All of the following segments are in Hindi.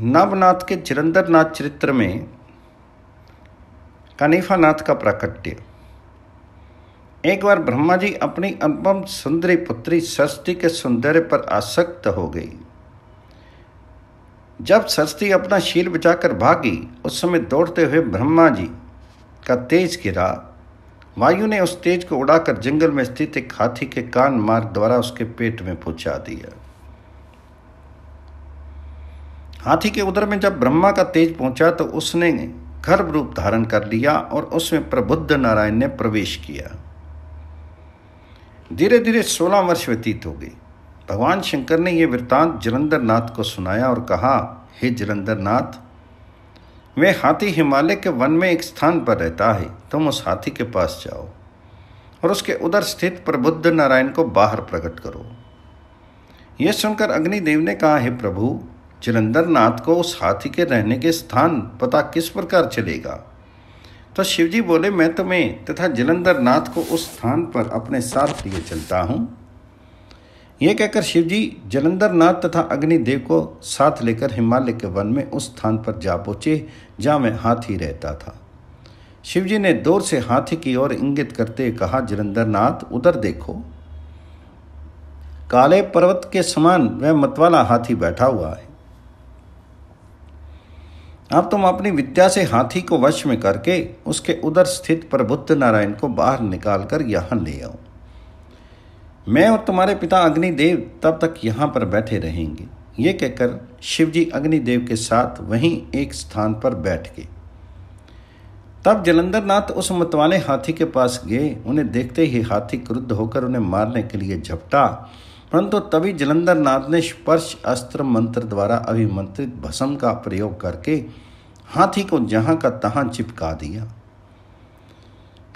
नवनाथ के चिरंदर नाथ चरित्र में कनीफा नाथ का प्राकट्य एक बार ब्रह्मा जी अपनी अनुपम सुंदरी पुत्री सरस्ती के सौंदर्य पर आसक्त हो गई जब सरस्ती अपना शील बचाकर भागी उस समय दौड़ते हुए ब्रह्मा जी का तेज गिरा वायु ने उस तेज को उड़ाकर जंगल में स्थित एक हाथी के कान मार्ग द्वारा उसके पेट में पहुंचा दिया हाथी के उदर में जब ब्रह्मा का तेज पहुंचा तो उसने गर्भ रूप धारण कर लिया और उसमें प्रबुद्ध नारायण ने प्रवेश किया धीरे धीरे सोलह वर्ष व्यतीत हो गए भगवान शंकर ने यह वृत्तांत जलंधर नाथ को सुनाया और कहा हे जलंधर नाथ वे हाथी हिमालय के वन में एक स्थान पर रहता है तुम उस हाथी के पास जाओ और उसके उधर स्थित प्रबुद्ध नारायण को बाहर प्रकट करो यह सुनकर अग्निदेव ने कहा हे प्रभु जलंधर नाथ को उस हाथी के रहने के स्थान पता किस प्रकार चलेगा तो शिवजी बोले मैं तुम्हें तथा जलंधर नाथ को उस स्थान पर अपने साथ लिए चलता हूँ यह कहकर शिवजी जलंधर नाथ तथा अग्निदेव को साथ लेकर हिमालय के वन में उस स्थान पर जा पहुँचे जहाँ मैं हाथी रहता था शिवजी ने दूर से हाथी की ओर इंगित करते कहा जलंधर नाथ उधर देखो काले पर्वत के समान वह मतवाला हाथी बैठा हुआ है अब तुम अपनी विद्या से हाथी को वश में करके उसके उधर स्थित प्रबुद्ध नारायण को बाहर निकाल कर यहाँ ले आओ मैं और तुम्हारे पिता अग्निदेव तब तक यहाँ पर बैठे रहेंगे ये कहकर शिवजी अग्निदेव के साथ वहीं एक स्थान पर बैठ गए तब जलंधर नाथ उस मतवाले हाथी के पास गए उन्हें देखते ही हाथी क्रुद्ध होकर उन्हें मारने के लिए झपटा परंतु तभी जलंधर नाथ ने स्पर्श अस्त्र मंत्र द्वारा अभिमंत्रित भस्म का प्रयोग करके हाथी को जहां का तहां चिपका दिया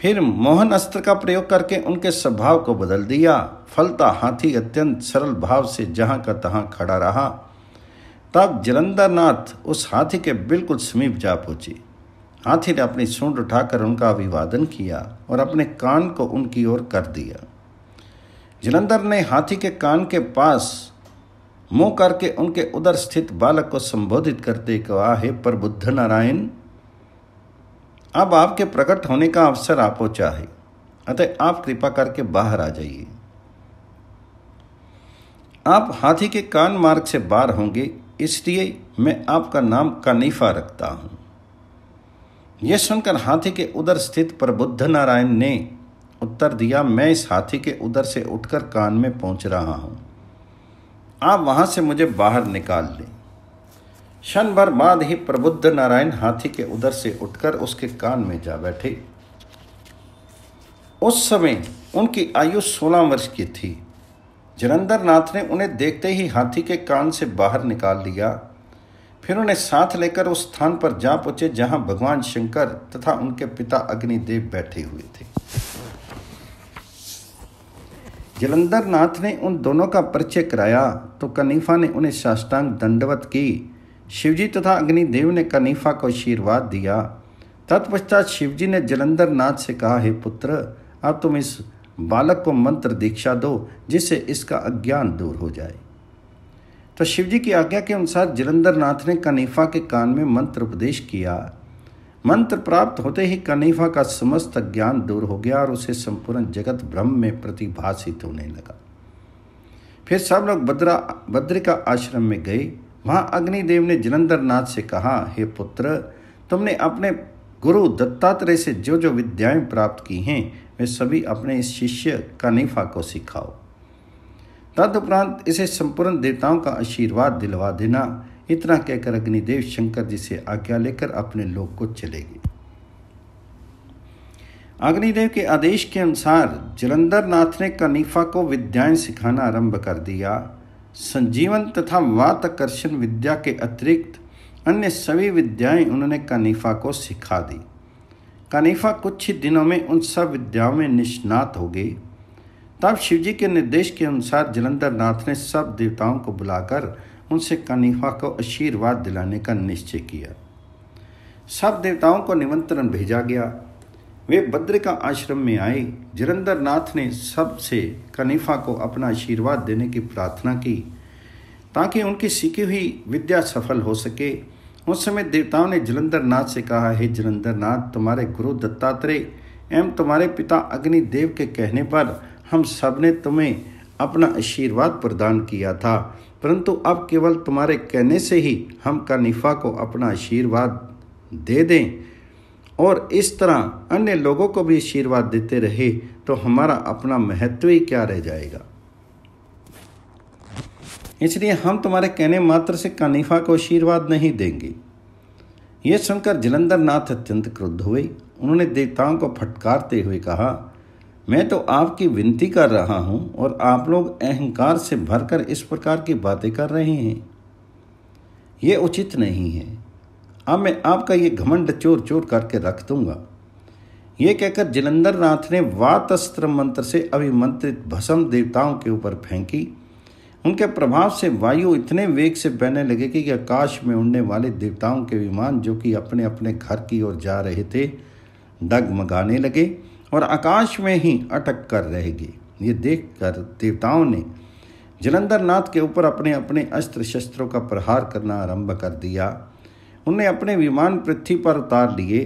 फिर मोहन अस्त्र का प्रयोग करके उनके स्वभाव को बदल दिया फलता हाथी अत्यंत सरल भाव से जहां का तहां खड़ा रहा तब जलंधर नाथ उस हाथी के बिल्कुल समीप जा पहुंची हाथी ने अपनी सूंड उठाकर उनका अभिवादन किया और अपने कान को उनकी ओर कर दिया जलंधर ने हाथी के कान के पास मुंह करके उनके उधर स्थित बालक को संबोधित करते कहा हे प्रबुद्ध नारायण अब आपके प्रकट होने का अवसर आप चाहे अतः आप कृपा करके बाहर आ जाइए आप हाथी के कान मार्ग से बाहर होंगे इसलिए मैं आपका नाम कनीफा रखता हूं यह सुनकर हाथी के उधर स्थित प्रबुद्ध नारायण ने उत्तर दिया मैं इस हाथी के उधर से उठकर कान में पहुंच रहा हूं आप वहां से मुझे बाहर निकाल लें क्षण भर बाद ही प्रबुद्ध नारायण हाथी के उधर से उठकर उसके कान में जा बैठे उस समय उनकी आयु सोलह वर्ष की थी जरंदर नाथ ने उन्हें देखते ही हाथी के कान से बाहर निकाल लिया फिर उन्हें साथ लेकर उस स्थान पर जा पहुंचे जहां भगवान शंकर तथा उनके पिता अग्निदेव बैठे हुए थे जलंधर नाथ ने उन दोनों का परिचय कराया तो कनीफा ने उन्हें साष्टांग दंडवत की शिवजी तथा अग्निदेव ने कनीफा को आशीर्वाद दिया तत्पश्चात शिवजी ने जलंधर नाथ से कहा हे पुत्र अब तुम इस बालक को मंत्र दीक्षा दो जिससे इसका अज्ञान दूर हो जाए तो शिवजी की आज्ञा के अनुसार जलंधर नाथ ने कनीफा के कान में मंत्र उपदेश किया मंत्र प्राप्त होते ही कनीफा का समस्त ज्ञान दूर हो गया और उसे संपूर्ण जगत ब्रह्म में प्रतिभाषित होने लगा फिर सब लोग बद्रा बद्रिका आश्रम में गए वहाँ अग्निदेव ने जलंधर नाथ से कहा हे पुत्र तुमने अपने गुरु दत्तात्रेय से जो जो विद्याएं प्राप्त की हैं वे सभी अपने इस शिष्य कनीफा को सिखाओ तदुपरांत इसे संपूर्ण देवताओं का आशीर्वाद दिलवा देना इतना कहकर अग्निदेव शंकर जी से आज्ञा लेकर अपने लोक को चले गए अग्निदेव के आदेश के अनुसार जलंधर नाथ ने कनीफा को विद्याएं सिखाना आरंभ कर दिया संजीवन तथा वातकर्षण विद्या के अतिरिक्त अन्य सभी विद्याएं उन्होंने कनीफा को सिखा दी कनीफा कुछ ही दिनों में उन सब विद्याओं में निष्णात हो गई तब शिवजी के निर्देश के अनुसार जलंधर नाथ ने सब देवताओं को बुलाकर उनसे कनीफा को आशीर्वाद दिलाने का निश्चय किया सब देवताओं को निमंत्रण भेजा गया वे बद्रिका आश्रम में आए जरंदर नाथ ने सब से कनीफा को अपना आशीर्वाद देने की प्रार्थना की ताकि उनकी सीखी हुई विद्या सफल हो सके उस समय देवताओं ने जलंधर नाथ से कहा हे जलंधर नाथ तुम्हारे गुरु दत्तात्रेय एवं तुम्हारे पिता अग्निदेव के कहने पर हम सब ने तुम्हें अपना आशीर्वाद प्रदान किया था परंतु अब केवल तुम्हारे कहने से ही हम कनीफा को अपना आशीर्वाद दे दें और इस तरह अन्य लोगों को भी आशीर्वाद देते रहे तो हमारा अपना महत्व ही क्या रह जाएगा इसलिए हम तुम्हारे कहने मात्र से कनीफा को आशीर्वाद नहीं देंगे ये सुनकर जलंधर नाथ अत्यंत क्रुद्ध हुए उन्होंने देवताओं को फटकारते हुए कहा मैं तो आपकी विनती कर रहा हूं और आप लोग अहंकार से भरकर इस प्रकार की बातें कर रहे हैं ये उचित नहीं है अब मैं आपका ये घमंड चोर चोर करके रख दूंगा ये कहकर जलंधर नाथ ने वातस्त्र मंत्र से अभिमंत्रित भसम देवताओं के ऊपर फेंकी उनके प्रभाव से वायु इतने वेग से बहने लगे कि आकाश में उड़ने वाले देवताओं के विमान जो कि अपने अपने घर की ओर जा रहे थे डगमगाने लगे और आकाश में ही अटक कर रहेगी ये देखकर देवताओं ने जलंधर नाथ के ऊपर अपने अपने अस्त्र शस्त्रों का प्रहार करना आरंभ कर दिया उन्हें अपने विमान पृथ्वी पर उतार लिए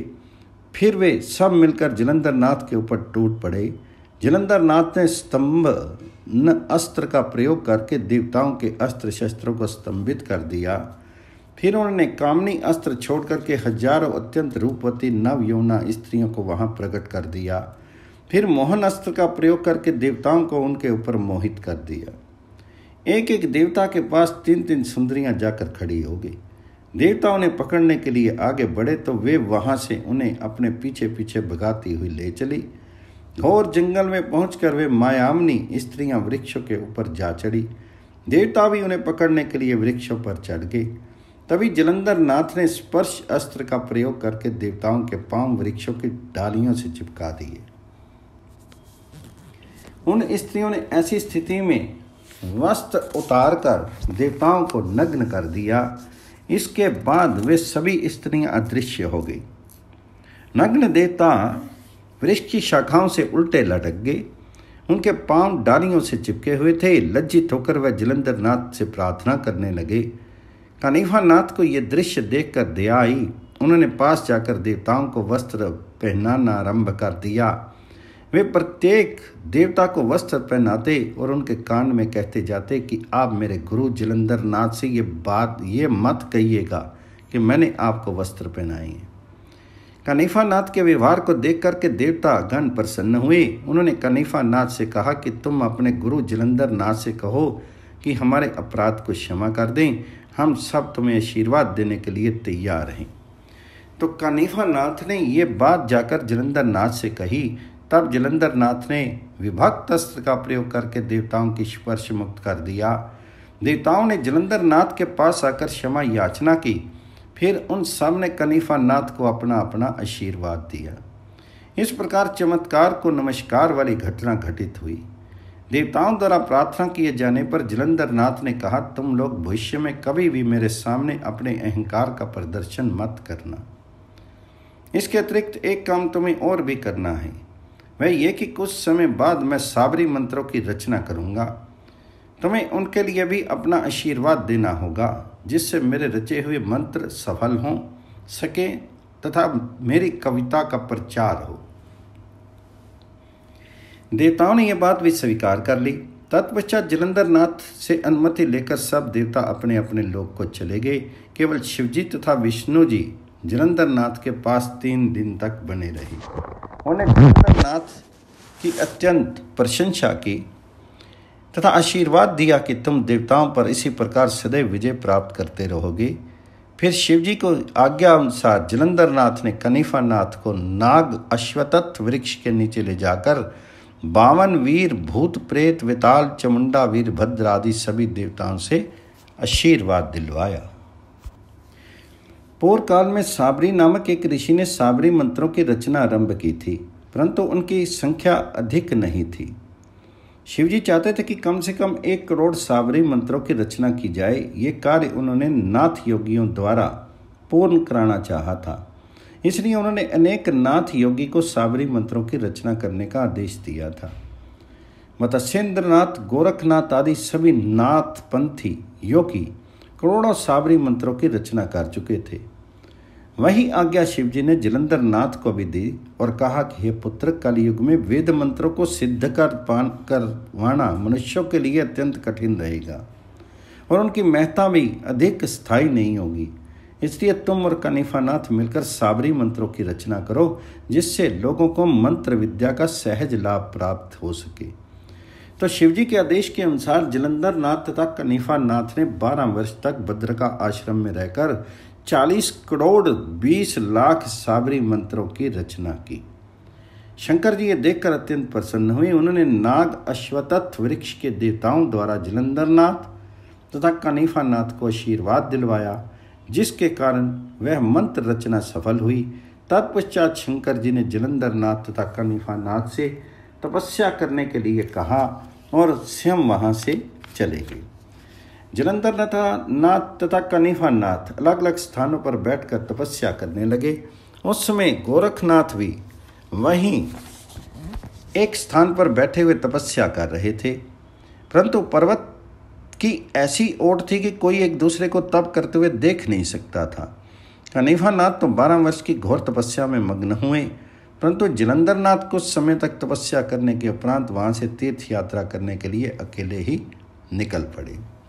फिर वे सब मिलकर जलंधर नाथ के ऊपर टूट पड़े जलंधर नाथ ने स्तंभ न अस्त्र का प्रयोग करके देवताओं के अस्त्र शस्त्रों को स्तंभित कर दिया फिर उन्होंने कामनी अस्त्र छोड़ करके हजारों अत्यंत रूपवती नव यौना स्त्रियों को वहां प्रकट कर दिया फिर मोहन अस्त्र का प्रयोग करके देवताओं को उनके ऊपर मोहित कर दिया एक एक देवता के पास तीन तीन सुंदरियां जाकर खड़ी हो गई देवता उन्हें पकड़ने के लिए आगे बढ़े तो वे वहां से उन्हें अपने पीछे पीछे भगाती हुई ले चली घोर जंगल में पहुंचकर वे मायामनी स्त्रियां वृक्षों के ऊपर जा चढ़ी देवता भी उन्हें पकड़ने के लिए वृक्षों पर चढ़ गई तभी जलंधर नाथ ने स्पर्श अस्त्र का प्रयोग करके देवताओं के पांव वृक्षों की डालियों से चिपका दिए उन स्त्रियों ने ऐसी स्थिति में वस्त्र उतारकर देवताओं को नग्न कर दिया इसके बाद वे सभी स्त्रियां अदृश्य हो गई नग्न देवता वृक्ष की शाखाओं से उल्टे लटक गए उनके पांव डालियों से चिपके हुए थे लज्जित होकर वह जलंधर नाथ से प्रार्थना करने लगे कनीफा नाथ को यह दृश्य देखकर दया आई उन्होंने पास जाकर देवताओं को वस्त्र पहनाना आरंभ कर दिया वे प्रत्येक देवता को वस्त्र पहनाते और उनके कान में कहते जाते कि आप मेरे गुरु जलंधर नाथ से ये बात ये मत कहिएगा कि मैंने आपको वस्त्र पहनाए हैं कनीफा नाथ के व्यवहार को देख करके देवता गण प्रसन्न हुए उन्होंने कनीफा नाथ से कहा कि तुम अपने गुरु जलंधर नाथ से कहो कि हमारे अपराध को क्षमा कर दें हम सब तुम्हें आशीर्वाद देने के लिए तैयार हैं तो कनीफा नाथ ने ये बात जाकर जलंधर नाथ से कही तब जलंधर नाथ ने विभक्त अस्त्र का प्रयोग करके देवताओं की स्पर्श मुक्त कर दिया देवताओं ने जलंधर नाथ के पास आकर क्षमा याचना की फिर उन सब ने कनीफा नाथ को अपना अपना आशीर्वाद दिया इस प्रकार चमत्कार को नमस्कार वाली घटना घटित हुई देवताओं द्वारा प्रार्थना किए जाने पर जलंधर नाथ ने कहा तुम लोग भविष्य में कभी भी मेरे सामने अपने अहंकार का प्रदर्शन मत करना इसके अतिरिक्त एक काम तुम्हें और भी करना है वह यह कि कुछ समय बाद मैं साबरी मंत्रों की रचना करूँगा तुम्हें उनके लिए भी अपना आशीर्वाद देना होगा जिससे मेरे रचे हुए मंत्र सफल हों सके तथा मेरी कविता का प्रचार हो देवताओं ने यह बात भी स्वीकार कर ली तत्पश्चात जलंधर नाथ से अनुमति लेकर सब देवता अपने अपने लोग को चले गए केवल शिवजी तथा विष्णु जी जलंधर नाथ के पास तीन दिन तक बने रहे उन्हें जलंधर नाथ की अत्यंत प्रशंसा की तथा आशीर्वाद दिया कि तुम देवताओं पर इसी प्रकार सदैव विजय प्राप्त करते रहोगे फिर शिवजी को आज्ञा अनुसार जलंधर नाथ ने कनीफा नाथ को नाग अश्वतत्थ वृक्ष के नीचे ले जाकर बावन वीर भूत प्रेत विताल चमुंडा वीरभद्र आदि सभी देवताओं से आशीर्वाद दिलवाया पूर्व काल में साबरी नामक एक ऋषि ने साबरी मंत्रों की रचना आरंभ की थी परंतु उनकी संख्या अधिक नहीं थी शिवजी चाहते थे कि कम से कम एक करोड़ साबरी मंत्रों की रचना की जाए ये कार्य उन्होंने नाथ योगियों द्वारा पूर्ण कराना चाहा था इसलिए उन्होंने अनेक नाथ योगी को साबरी मंत्रों की रचना करने का आदेश दिया था मत्स्येंद्र नाथ गोरखनाथ आदि सभी नाथ पंथी योगी करोड़ों साबरी मंत्रों की रचना कर चुके थे वही आज्ञा शिवजी ने जलंधर नाथ को भी दी और कहा कि हे पुत्र कलयुग में वेद मंत्रों को सिद्ध कर पान करवाना मनुष्यों के लिए अत्यंत कठिन रहेगा और उनकी महत्ता भी अधिक स्थायी नहीं होगी इसलिए तुम और कनिफानाथ मिलकर साबरी मंत्रों की रचना करो जिससे लोगों को मंत्र विद्या का सहज लाभ प्राप्त हो सके तो शिवजी के आदेश के अनुसार जलंधर नाथ तथा कनीफा नाथ ने 12 वर्ष तक भद्र का आश्रम में रहकर 40 करोड़ 20 लाख साबरी मंत्रों की रचना की शंकर जी ये देखकर अत्यंत प्रसन्न हुए उन्होंने नाग अश्वतत्थ वृक्ष के देवताओं द्वारा जलंधर नाथ तथा कनीफा नाथ को आशीर्वाद दिलवाया जिसके कारण वह मंत्र रचना सफल हुई तत्पश्चात शंकर जी ने जलंधर नाथ तथा कनिफा नाथ से तपस्या करने के लिए कहा और स्वयं वहाँ से चले गए जलंधर तथा नाथ तथा कनिफा नाथ अलग अलग स्थानों पर बैठकर तपस्या करने लगे उस समय गोरखनाथ भी वहीं एक स्थान पर बैठे हुए तपस्या कर रहे थे परंतु पर्वत कि ऐसी ओट थी कि कोई एक दूसरे को तप करते हुए देख नहीं सकता था हनीफा नाथ तो बारह वर्ष की घोर तपस्या में मग्न हुए परंतु जलंधर नाथ कुछ समय तक तपस्या करने के उपरांत वहाँ से तीर्थ यात्रा करने के लिए अकेले ही निकल पड़े